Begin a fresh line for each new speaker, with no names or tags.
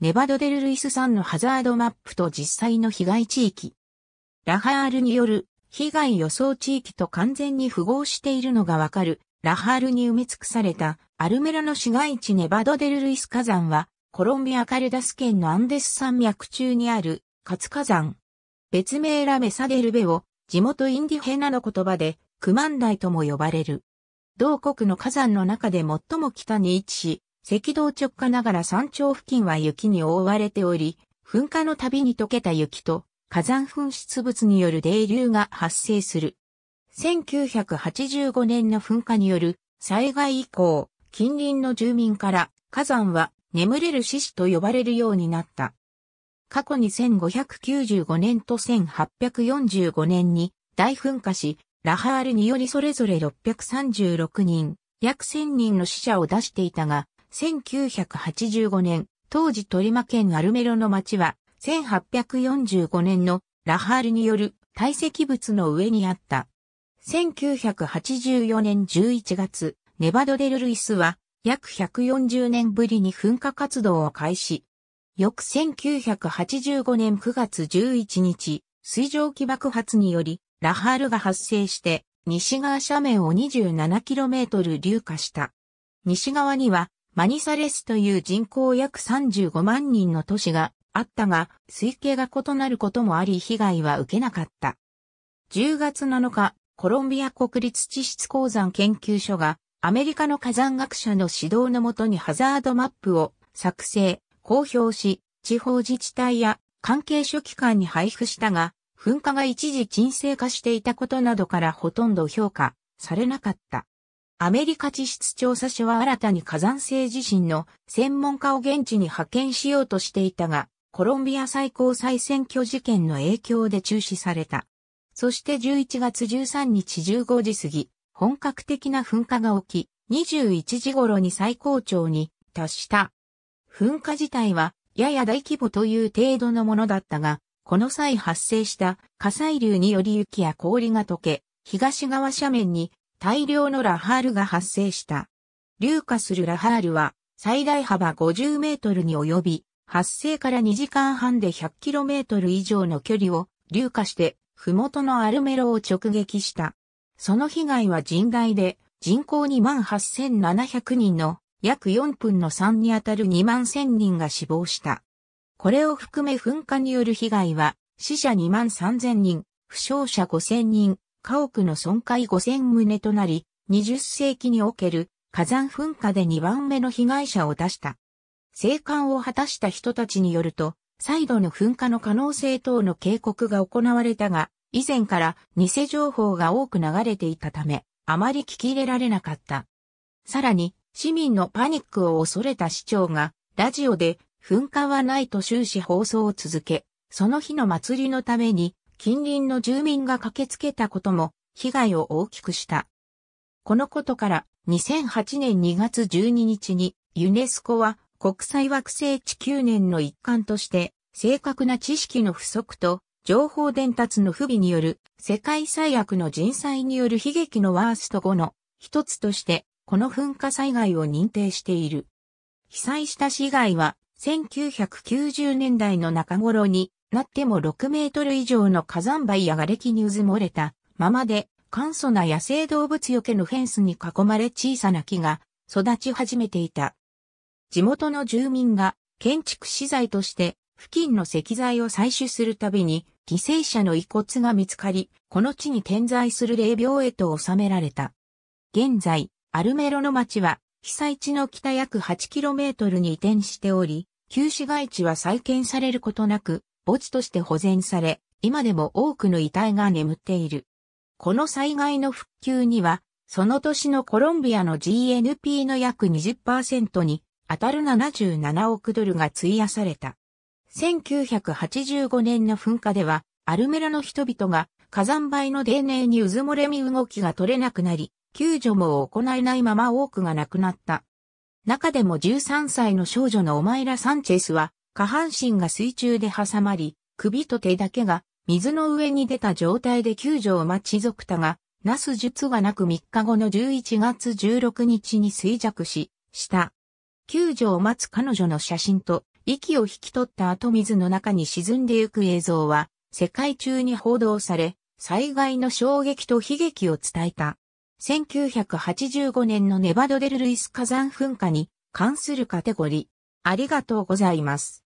ネバドデル・ルイス山のハザードマップと実際の被害地域。ラハールによる被害予想地域と完全に符合しているのがわかる、ラハールに埋め尽くされたアルメラの市街地ネバドデル・ルイス火山は、コロンビアカルダス県のアンデス山脈中にある活火山。別名ラメサデルベを地元インディヘナの言葉でクマンダイとも呼ばれる。同国の火山の中で最も北に位置し、赤道直下ながら山頂付近は雪に覆われており、噴火の度に溶けた雪と火山噴出物による泥流が発生する。1985年の噴火による災害以降、近隣の住民から火山は眠れる獅子と呼ばれるようになった。過去に1595年と1845年に大噴火し、ラハールによりそれぞれ636人、約1000人の死者を出していたが、1985年、当時鳥間県アルメロの町は、1845年のラハールによる堆積物の上にあった。1984年11月、ネバドデル・ルイスは約140年ぶりに噴火活動を開始。翌1985年9月11日、水蒸気爆発により、ラハールが発生して、西側斜面を 27km 流下した。西側にはマニサレスという人口約35万人の都市があったが、推計が異なることもあり被害は受けなかった。10月7日、コロンビア国立地質鉱山研究所が、アメリカの火山学者の指導のもとにハザードマップを作成、公表し、地方自治体や関係諸機関に配布したが、噴火が一時沈静化していたことなどからほとんど評価されなかった。アメリカ地質調査所は新たに火山性地震の専門家を現地に派遣しようとしていたが、コロンビア最高裁選挙事件の影響で中止された。そして11月13日15時過ぎ、本格的な噴火が起き、21時頃に最高潮に達した。噴火自体は、やや大規模という程度のものだったが、この際発生した火砕流により雪や氷が溶け、東側斜面に大量のラハールが発生した。流下するラハールは最大幅50メートルに及び、発生から2時間半で1 0 0トル以上の距離を流下して、麓のアルメロを直撃した。その被害は甚大で、人口28,700人の約4分の3にあたる2万1000人が死亡した。これを含め噴火による被害は死者2万3000人、負傷者5000人、家屋の損壊5000棟となり、20世紀における火山噴火で2番目の被害者を出した。生還を果たした人たちによると、再度の噴火の可能性等の警告が行われたが、以前から偽情報が多く流れていたため、あまり聞き入れられなかった。さらに、市民のパニックを恐れた市長が、ラジオで、噴火はないと終始放送を続け、その日の祭りのために、近隣の住民が駆けつけたことも被害を大きくした。このことから2008年2月12日にユネスコは国際惑星地球年の一環として正確な知識の不足と情報伝達の不備による世界最悪の人災による悲劇のワースト後の一つとしてこの噴火災害を認定している。被災した市害は1990年代の中頃になっても6メートル以上の火山灰や瓦礫に渦漏もれたままで簡素な野生動物よけのフェンスに囲まれ小さな木が育ち始めていた。地元の住民が建築資材として付近の石材を採取するたびに犠牲者の遺骨が見つかり、この地に点在する霊廟へと収められた。現在、アルメロの町は被災地の北約 8km に移転しており、旧市街地は再建されることなく、墓地として保全され、今でも多くの遺体が眠っている。この災害の復旧には、その年のコロンビアの GNP の約20%に当たる77億ドルが費やされた。1985年の噴火では、アルメラの人々が火山灰の泥濘に渦漏れ身動きが取れなくなり、救助も行えないまま多くが亡くなった。中でも13歳の少女のオマイラ・サンチェスは、下半身が水中で挟まり、首と手だけが水の上に出た状態で救助を待ち続たが、なす術がなく3日後の11月16日に衰弱し、した。救助を待つ彼女の写真と、息を引き取った後水の中に沈んでゆく映像は、世界中に報道され、災害の衝撃と悲劇を伝えた。1985年のネバドデル・ルイス火山噴火に関するカテゴリー。ありがとうございます。